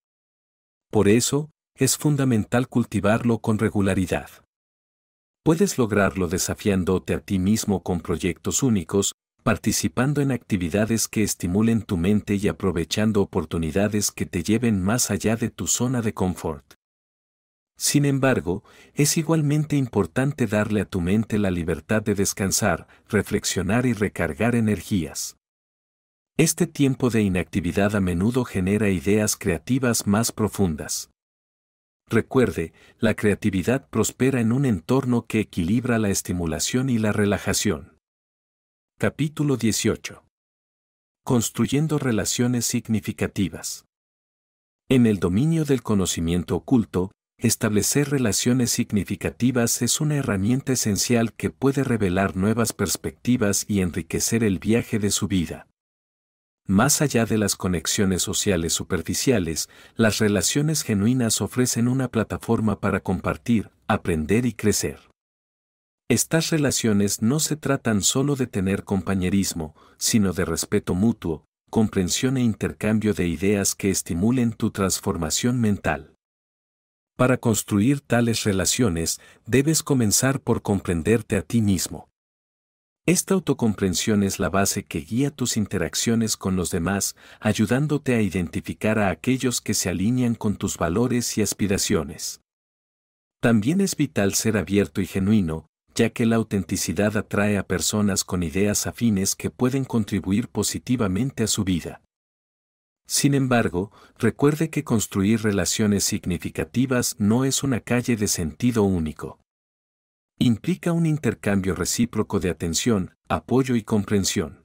Por eso, es fundamental cultivarlo con regularidad. Puedes lograrlo desafiándote a ti mismo con proyectos únicos, participando en actividades que estimulen tu mente y aprovechando oportunidades que te lleven más allá de tu zona de confort. Sin embargo, es igualmente importante darle a tu mente la libertad de descansar, reflexionar y recargar energías. Este tiempo de inactividad a menudo genera ideas creativas más profundas. Recuerde, la creatividad prospera en un entorno que equilibra la estimulación y la relajación. Capítulo 18. Construyendo relaciones significativas. En el dominio del conocimiento oculto, establecer relaciones significativas es una herramienta esencial que puede revelar nuevas perspectivas y enriquecer el viaje de su vida. Más allá de las conexiones sociales superficiales, las relaciones genuinas ofrecen una plataforma para compartir, aprender y crecer. Estas relaciones no se tratan solo de tener compañerismo, sino de respeto mutuo, comprensión e intercambio de ideas que estimulen tu transformación mental. Para construir tales relaciones, debes comenzar por comprenderte a ti mismo. Esta autocomprensión es la base que guía tus interacciones con los demás, ayudándote a identificar a aquellos que se alinean con tus valores y aspiraciones. También es vital ser abierto y genuino, ya que la autenticidad atrae a personas con ideas afines que pueden contribuir positivamente a su vida. Sin embargo, recuerde que construir relaciones significativas no es una calle de sentido único. Implica un intercambio recíproco de atención, apoyo y comprensión.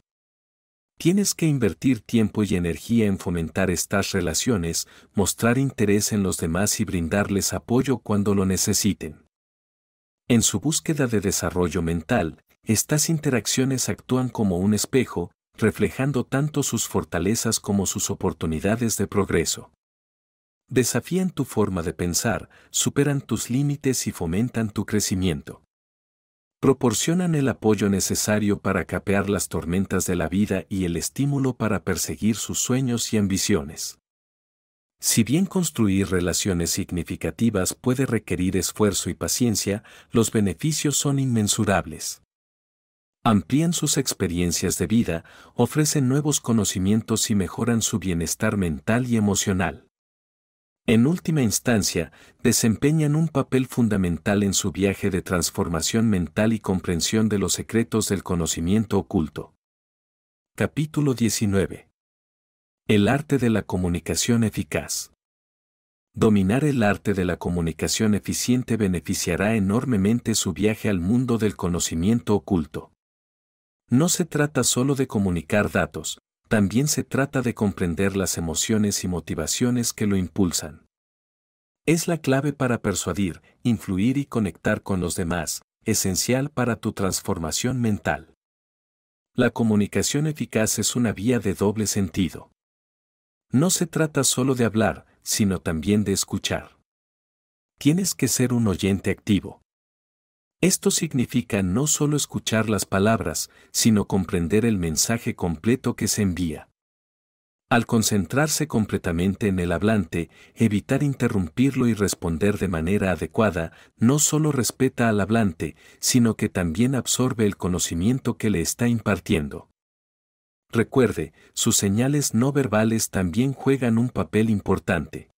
Tienes que invertir tiempo y energía en fomentar estas relaciones, mostrar interés en los demás y brindarles apoyo cuando lo necesiten. En su búsqueda de desarrollo mental, estas interacciones actúan como un espejo, reflejando tanto sus fortalezas como sus oportunidades de progreso. Desafían tu forma de pensar, superan tus límites y fomentan tu crecimiento. Proporcionan el apoyo necesario para capear las tormentas de la vida y el estímulo para perseguir sus sueños y ambiciones. Si bien construir relaciones significativas puede requerir esfuerzo y paciencia, los beneficios son inmensurables amplían sus experiencias de vida, ofrecen nuevos conocimientos y mejoran su bienestar mental y emocional. En última instancia, desempeñan un papel fundamental en su viaje de transformación mental y comprensión de los secretos del conocimiento oculto. Capítulo 19. El arte de la comunicación eficaz. Dominar el arte de la comunicación eficiente beneficiará enormemente su viaje al mundo del conocimiento oculto. No se trata solo de comunicar datos, también se trata de comprender las emociones y motivaciones que lo impulsan. Es la clave para persuadir, influir y conectar con los demás, esencial para tu transformación mental. La comunicación eficaz es una vía de doble sentido. No se trata solo de hablar, sino también de escuchar. Tienes que ser un oyente activo. Esto significa no solo escuchar las palabras, sino comprender el mensaje completo que se envía. Al concentrarse completamente en el hablante, evitar interrumpirlo y responder de manera adecuada, no solo respeta al hablante, sino que también absorbe el conocimiento que le está impartiendo. Recuerde, sus señales no verbales también juegan un papel importante.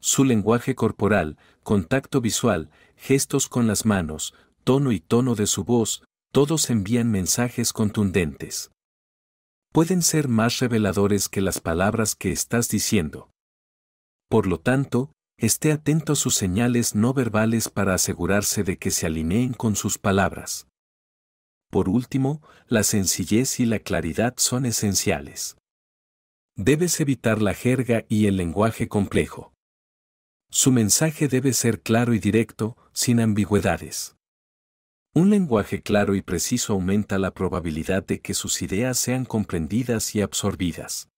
Su lenguaje corporal, contacto visual, gestos con las manos, tono y tono de su voz, todos envían mensajes contundentes. Pueden ser más reveladores que las palabras que estás diciendo. Por lo tanto, esté atento a sus señales no verbales para asegurarse de que se alineen con sus palabras. Por último, la sencillez y la claridad son esenciales. Debes evitar la jerga y el lenguaje complejo. Su mensaje debe ser claro y directo, sin ambigüedades. Un lenguaje claro y preciso aumenta la probabilidad de que sus ideas sean comprendidas y absorbidas.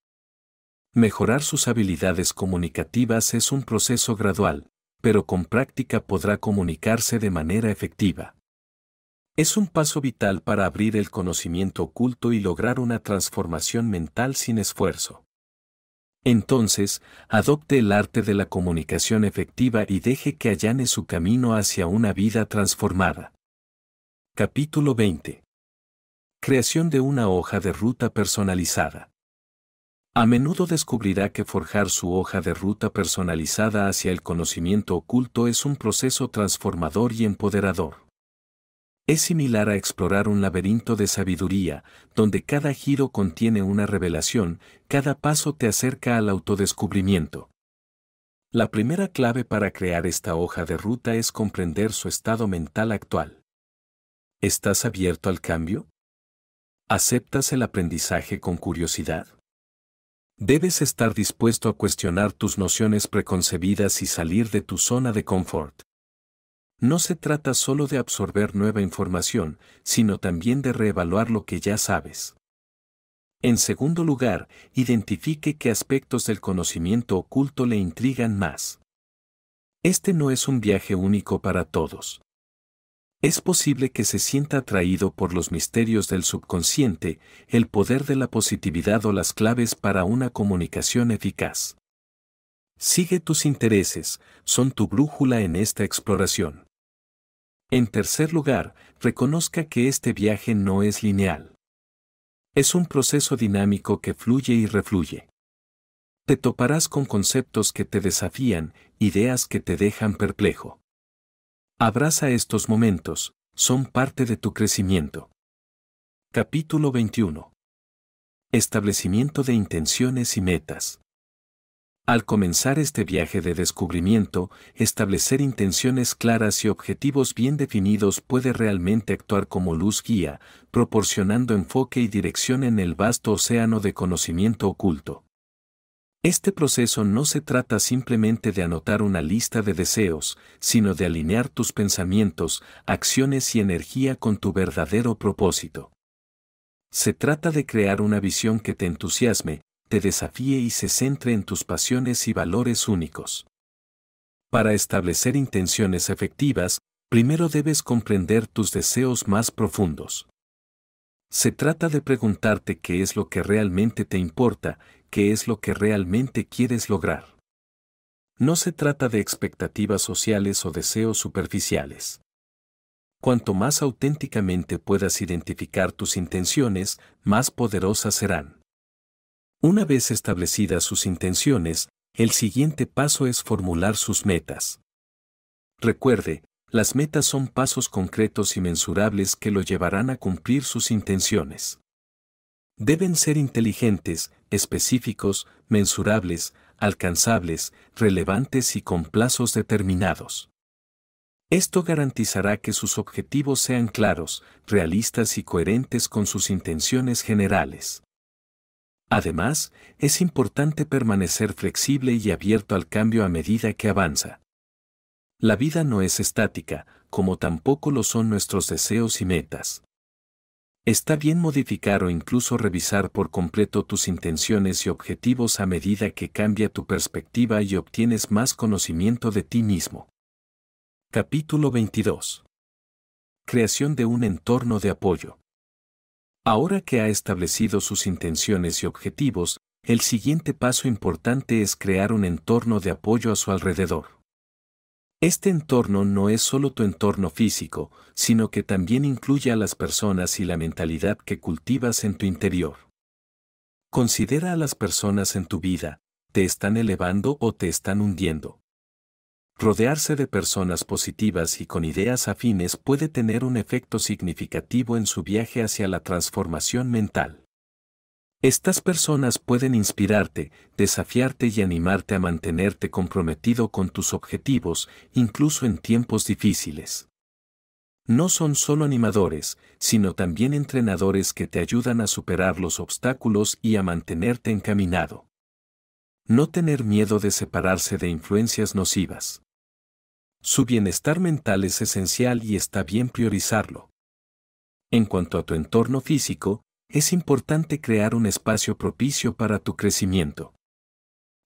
Mejorar sus habilidades comunicativas es un proceso gradual, pero con práctica podrá comunicarse de manera efectiva. Es un paso vital para abrir el conocimiento oculto y lograr una transformación mental sin esfuerzo. Entonces, adopte el arte de la comunicación efectiva y deje que allane su camino hacia una vida transformada. Capítulo 20. Creación de una hoja de ruta personalizada. A menudo descubrirá que forjar su hoja de ruta personalizada hacia el conocimiento oculto es un proceso transformador y empoderador. Es similar a explorar un laberinto de sabiduría, donde cada giro contiene una revelación, cada paso te acerca al autodescubrimiento. La primera clave para crear esta hoja de ruta es comprender su estado mental actual. ¿Estás abierto al cambio? ¿Aceptas el aprendizaje con curiosidad? Debes estar dispuesto a cuestionar tus nociones preconcebidas y salir de tu zona de confort. No se trata solo de absorber nueva información, sino también de reevaluar lo que ya sabes. En segundo lugar, identifique qué aspectos del conocimiento oculto le intrigan más. Este no es un viaje único para todos. Es posible que se sienta atraído por los misterios del subconsciente, el poder de la positividad o las claves para una comunicación eficaz. Sigue tus intereses, son tu brújula en esta exploración. En tercer lugar, reconozca que este viaje no es lineal. Es un proceso dinámico que fluye y refluye. Te toparás con conceptos que te desafían, ideas que te dejan perplejo. Abraza estos momentos, son parte de tu crecimiento. Capítulo 21. Establecimiento de intenciones y metas. Al comenzar este viaje de descubrimiento, establecer intenciones claras y objetivos bien definidos puede realmente actuar como luz guía, proporcionando enfoque y dirección en el vasto océano de conocimiento oculto. Este proceso no se trata simplemente de anotar una lista de deseos, sino de alinear tus pensamientos, acciones y energía con tu verdadero propósito. Se trata de crear una visión que te entusiasme, te desafíe y se centre en tus pasiones y valores únicos. Para establecer intenciones efectivas, primero debes comprender tus deseos más profundos. Se trata de preguntarte qué es lo que realmente te importa, qué es lo que realmente quieres lograr. No se trata de expectativas sociales o deseos superficiales. Cuanto más auténticamente puedas identificar tus intenciones, más poderosas serán. Una vez establecidas sus intenciones, el siguiente paso es formular sus metas. Recuerde, las metas son pasos concretos y mensurables que lo llevarán a cumplir sus intenciones. Deben ser inteligentes, específicos, mensurables, alcanzables, relevantes y con plazos determinados. Esto garantizará que sus objetivos sean claros, realistas y coherentes con sus intenciones generales. Además, es importante permanecer flexible y abierto al cambio a medida que avanza. La vida no es estática, como tampoco lo son nuestros deseos y metas. Está bien modificar o incluso revisar por completo tus intenciones y objetivos a medida que cambia tu perspectiva y obtienes más conocimiento de ti mismo. Capítulo 22. Creación de un entorno de apoyo. Ahora que ha establecido sus intenciones y objetivos, el siguiente paso importante es crear un entorno de apoyo a su alrededor. Este entorno no es solo tu entorno físico, sino que también incluye a las personas y la mentalidad que cultivas en tu interior. Considera a las personas en tu vida, ¿te están elevando o te están hundiendo? Rodearse de personas positivas y con ideas afines puede tener un efecto significativo en su viaje hacia la transformación mental. Estas personas pueden inspirarte, desafiarte y animarte a mantenerte comprometido con tus objetivos, incluso en tiempos difíciles. No son solo animadores, sino también entrenadores que te ayudan a superar los obstáculos y a mantenerte encaminado. No tener miedo de separarse de influencias nocivas. Su bienestar mental es esencial y está bien priorizarlo. En cuanto a tu entorno físico, es importante crear un espacio propicio para tu crecimiento.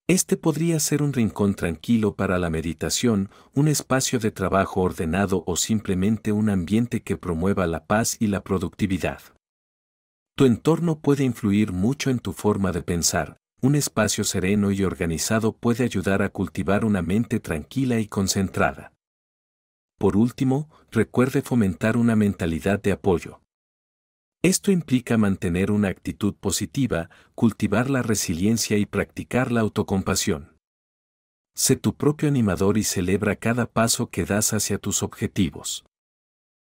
Este podría ser un rincón tranquilo para la meditación, un espacio de trabajo ordenado o simplemente un ambiente que promueva la paz y la productividad. Tu entorno puede influir mucho en tu forma de pensar, un espacio sereno y organizado puede ayudar a cultivar una mente tranquila y concentrada. Por último, recuerde fomentar una mentalidad de apoyo. Esto implica mantener una actitud positiva, cultivar la resiliencia y practicar la autocompasión. Sé tu propio animador y celebra cada paso que das hacia tus objetivos.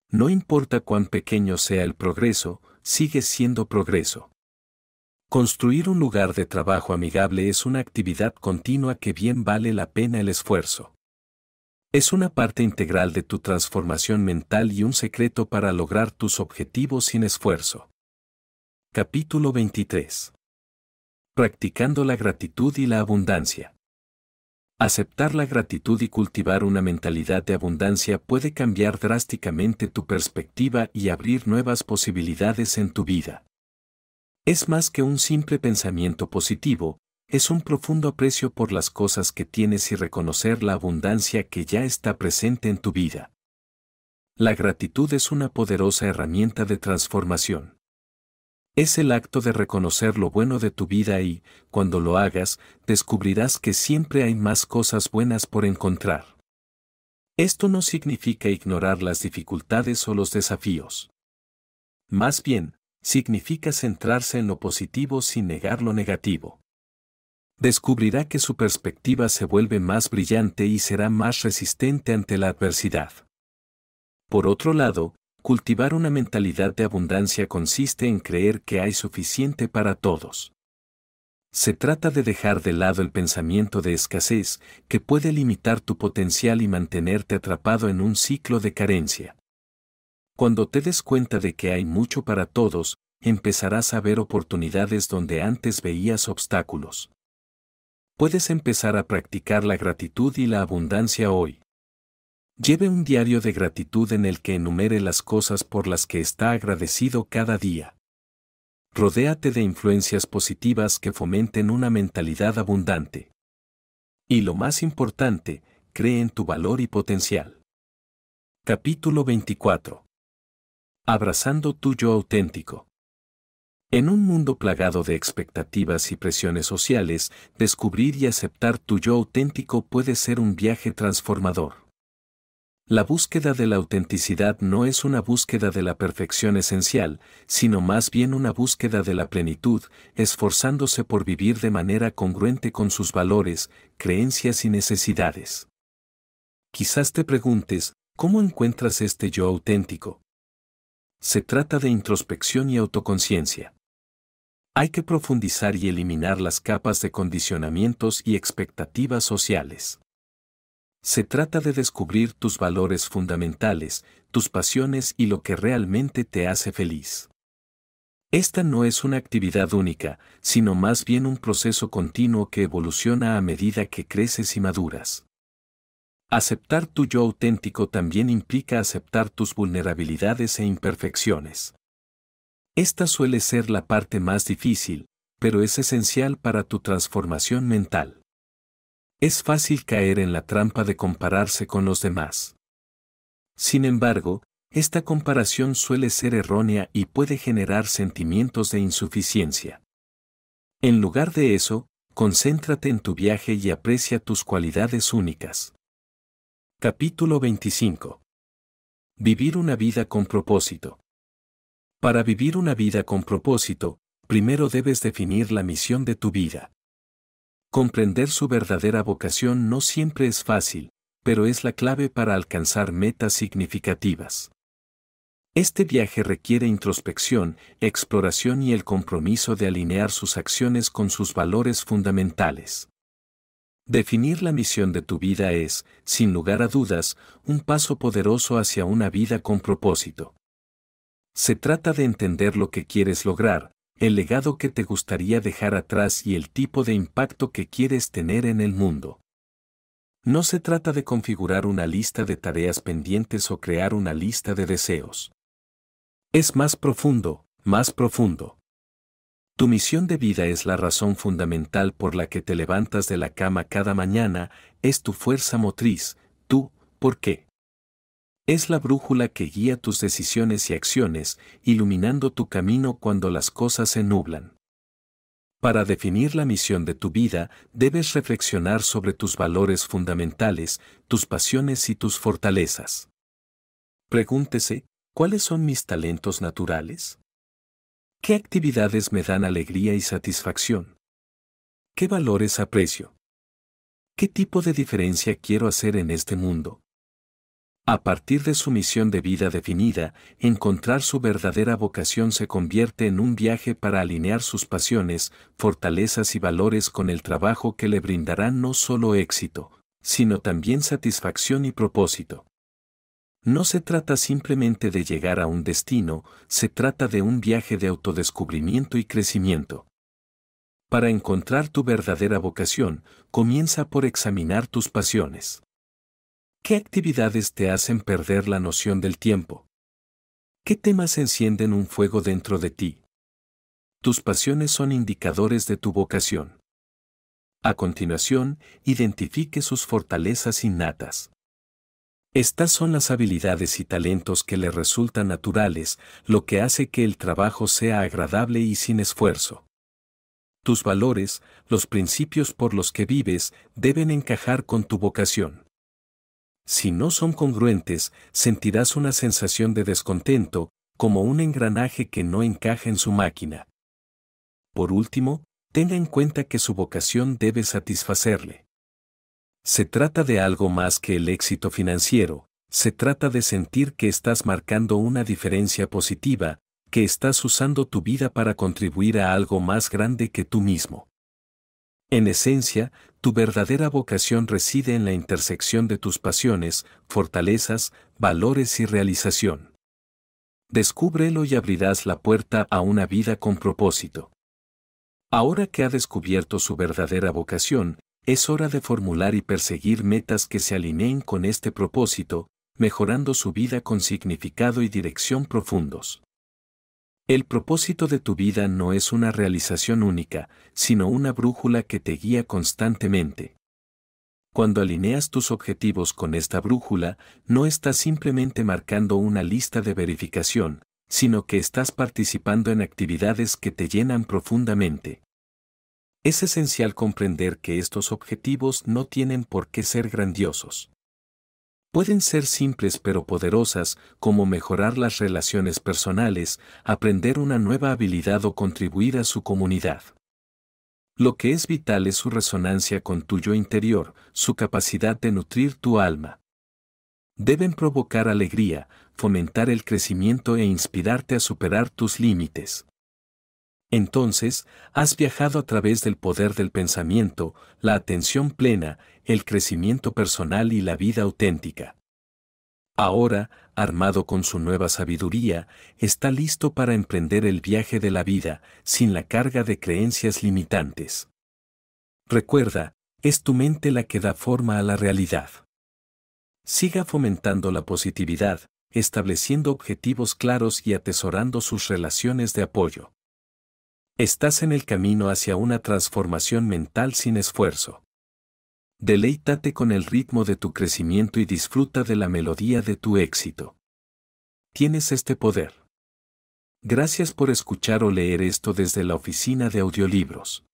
No importa cuán pequeño sea el progreso, sigue siendo progreso. Construir un lugar de trabajo amigable es una actividad continua que bien vale la pena el esfuerzo. Es una parte integral de tu transformación mental y un secreto para lograr tus objetivos sin esfuerzo. Capítulo 23. Practicando la gratitud y la abundancia. Aceptar la gratitud y cultivar una mentalidad de abundancia puede cambiar drásticamente tu perspectiva y abrir nuevas posibilidades en tu vida. Es más que un simple pensamiento positivo, es un profundo aprecio por las cosas que tienes y reconocer la abundancia que ya está presente en tu vida. La gratitud es una poderosa herramienta de transformación. Es el acto de reconocer lo bueno de tu vida y, cuando lo hagas, descubrirás que siempre hay más cosas buenas por encontrar. Esto no significa ignorar las dificultades o los desafíos. Más bien, significa centrarse en lo positivo sin negar lo negativo. Descubrirá que su perspectiva se vuelve más brillante y será más resistente ante la adversidad. Por otro lado, cultivar una mentalidad de abundancia consiste en creer que hay suficiente para todos. Se trata de dejar de lado el pensamiento de escasez que puede limitar tu potencial y mantenerte atrapado en un ciclo de carencia. Cuando te des cuenta de que hay mucho para todos, empezarás a ver oportunidades donde antes veías obstáculos. Puedes empezar a practicar la gratitud y la abundancia hoy. Lleve un diario de gratitud en el que enumere las cosas por las que está agradecido cada día. Rodéate de influencias positivas que fomenten una mentalidad abundante. Y lo más importante, cree en tu valor y potencial. Capítulo 24. Abrazando tu yo auténtico. En un mundo plagado de expectativas y presiones sociales, descubrir y aceptar tu yo auténtico puede ser un viaje transformador. La búsqueda de la autenticidad no es una búsqueda de la perfección esencial, sino más bien una búsqueda de la plenitud, esforzándose por vivir de manera congruente con sus valores, creencias y necesidades. Quizás te preguntes, ¿cómo encuentras este yo auténtico? Se trata de introspección y autoconciencia. Hay que profundizar y eliminar las capas de condicionamientos y expectativas sociales. Se trata de descubrir tus valores fundamentales, tus pasiones y lo que realmente te hace feliz. Esta no es una actividad única, sino más bien un proceso continuo que evoluciona a medida que creces y maduras. Aceptar tu yo auténtico también implica aceptar tus vulnerabilidades e imperfecciones. Esta suele ser la parte más difícil, pero es esencial para tu transformación mental. Es fácil caer en la trampa de compararse con los demás. Sin embargo, esta comparación suele ser errónea y puede generar sentimientos de insuficiencia. En lugar de eso, concéntrate en tu viaje y aprecia tus cualidades únicas. Capítulo 25. Vivir una vida con propósito. Para vivir una vida con propósito, primero debes definir la misión de tu vida. Comprender su verdadera vocación no siempre es fácil, pero es la clave para alcanzar metas significativas. Este viaje requiere introspección, exploración y el compromiso de alinear sus acciones con sus valores fundamentales. Definir la misión de tu vida es, sin lugar a dudas, un paso poderoso hacia una vida con propósito. Se trata de entender lo que quieres lograr, el legado que te gustaría dejar atrás y el tipo de impacto que quieres tener en el mundo. No se trata de configurar una lista de tareas pendientes o crear una lista de deseos. Es más profundo, más profundo. Tu misión de vida es la razón fundamental por la que te levantas de la cama cada mañana, es tu fuerza motriz, tú, por qué. Es la brújula que guía tus decisiones y acciones, iluminando tu camino cuando las cosas se nublan. Para definir la misión de tu vida, debes reflexionar sobre tus valores fundamentales, tus pasiones y tus fortalezas. Pregúntese, ¿cuáles son mis talentos naturales? ¿Qué actividades me dan alegría y satisfacción? ¿Qué valores aprecio? ¿Qué tipo de diferencia quiero hacer en este mundo? A partir de su misión de vida definida, encontrar su verdadera vocación se convierte en un viaje para alinear sus pasiones, fortalezas y valores con el trabajo que le brindará no solo éxito, sino también satisfacción y propósito. No se trata simplemente de llegar a un destino, se trata de un viaje de autodescubrimiento y crecimiento. Para encontrar tu verdadera vocación, comienza por examinar tus pasiones. ¿Qué actividades te hacen perder la noción del tiempo? ¿Qué temas encienden un fuego dentro de ti? Tus pasiones son indicadores de tu vocación. A continuación, identifique sus fortalezas innatas. Estas son las habilidades y talentos que le resultan naturales, lo que hace que el trabajo sea agradable y sin esfuerzo. Tus valores, los principios por los que vives, deben encajar con tu vocación. Si no son congruentes, sentirás una sensación de descontento, como un engranaje que no encaja en su máquina. Por último, tenga en cuenta que su vocación debe satisfacerle. Se trata de algo más que el éxito financiero, se trata de sentir que estás marcando una diferencia positiva, que estás usando tu vida para contribuir a algo más grande que tú mismo. En esencia, tu verdadera vocación reside en la intersección de tus pasiones, fortalezas, valores y realización. Descúbrelo y abrirás la puerta a una vida con propósito. Ahora que ha descubierto su verdadera vocación, es hora de formular y perseguir metas que se alineen con este propósito, mejorando su vida con significado y dirección profundos. El propósito de tu vida no es una realización única, sino una brújula que te guía constantemente. Cuando alineas tus objetivos con esta brújula, no estás simplemente marcando una lista de verificación, sino que estás participando en actividades que te llenan profundamente. Es esencial comprender que estos objetivos no tienen por qué ser grandiosos. Pueden ser simples pero poderosas, como mejorar las relaciones personales, aprender una nueva habilidad o contribuir a su comunidad. Lo que es vital es su resonancia con tuyo interior, su capacidad de nutrir tu alma. Deben provocar alegría, fomentar el crecimiento e inspirarte a superar tus límites. Entonces, has viajado a través del poder del pensamiento, la atención plena, el crecimiento personal y la vida auténtica. Ahora, armado con su nueva sabiduría, está listo para emprender el viaje de la vida, sin la carga de creencias limitantes. Recuerda, es tu mente la que da forma a la realidad. Siga fomentando la positividad, estableciendo objetivos claros y atesorando sus relaciones de apoyo. Estás en el camino hacia una transformación mental sin esfuerzo. Deleítate con el ritmo de tu crecimiento y disfruta de la melodía de tu éxito. Tienes este poder. Gracias por escuchar o leer esto desde la oficina de audiolibros.